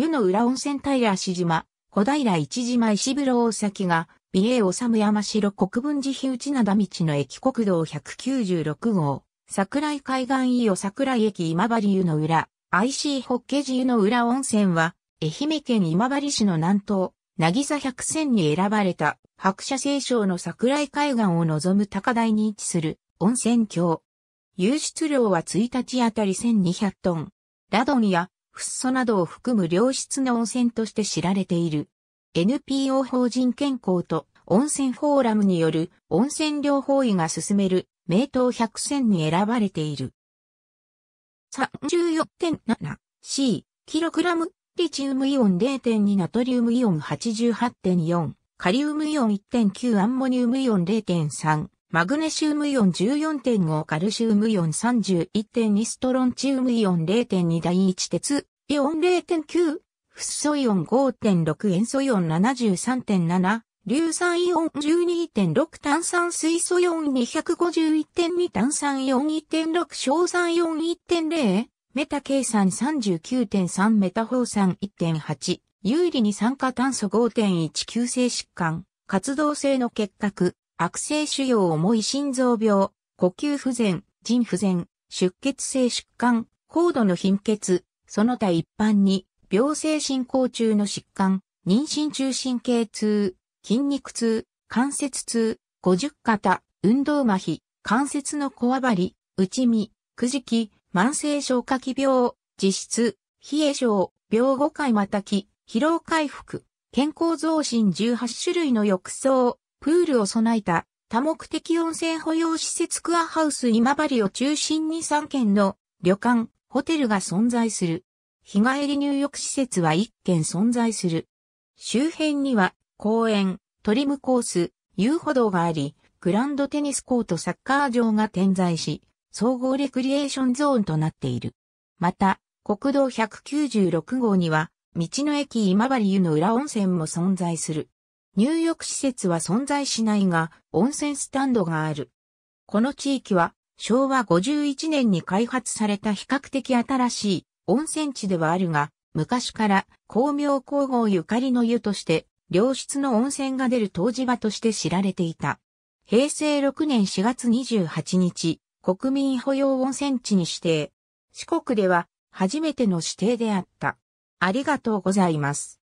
湯の浦温泉平足島、小平市島石風呂大崎が、美瑛治山城国分寺日内灘道の駅国道196号、桜井海岸伊予桜井駅今治湯の浦、IC ホッケ寺湯の浦温泉は、愛媛県今治市の南東、渚百選に選ばれた、白車清少の桜井海岸を望む高台に位置する温泉郷。湧出量は1日あたり1200トン。ラドンやフッ素などを含む良質な温泉として知られている。NPO 法人健康と温泉フォーラムによる温泉療法医が進める名湯百選に選ばれている。34.7C、キログラム、リチウムイオン0.2ナトリウムイオン88.4、カリウムイオン1.9アンモニウムイオン0.3、マグネシウムイオン14.5カルシウムイオン31.2ストロンチウムイオン0.2第1鉄イオン0.9、フッ素イオン5.6、塩素イオン73.7、硫酸イオン12.6、炭酸水素イオン251.2、炭酸イオン1.6、硝酸イオン1.0、メタ計算39.3、メタ放酸1.8、有利に酸化炭素5.1、急性疾患、活動性の結核、悪性腫瘍重い心臓病、呼吸不全、腎不全、出血性疾患、高度の貧血、その他一般に、病性進行中の疾患、妊娠中神経痛、筋肉痛、関節痛、五十肩、運動麻痺、関節のこわばり、内身、くじき、慢性消化器病、実質、冷え症、病後回またき、疲労回復、健康増進18種類の浴槽、プールを備えた多目的温泉保養施設クアハウス今治を中心に3軒の旅館、ホテルが存在する。日帰り入浴施設は1軒存在する。周辺には公園、トリムコース、遊歩道があり、グランドテニスコートサッカー場が点在し、総合レクリエーションゾーンとなっている。また、国道196号には、道の駅今治湯の裏温泉も存在する。入浴施設は存在しないが、温泉スタンドがある。この地域は、昭和51年に開発された比較的新しい温泉地ではあるが、昔から光明皇后ゆかりの湯として、良質の温泉が出る湯治場として知られていた。平成6年4月28日、国民保養温泉地に指定。四国では初めての指定であった。ありがとうございます。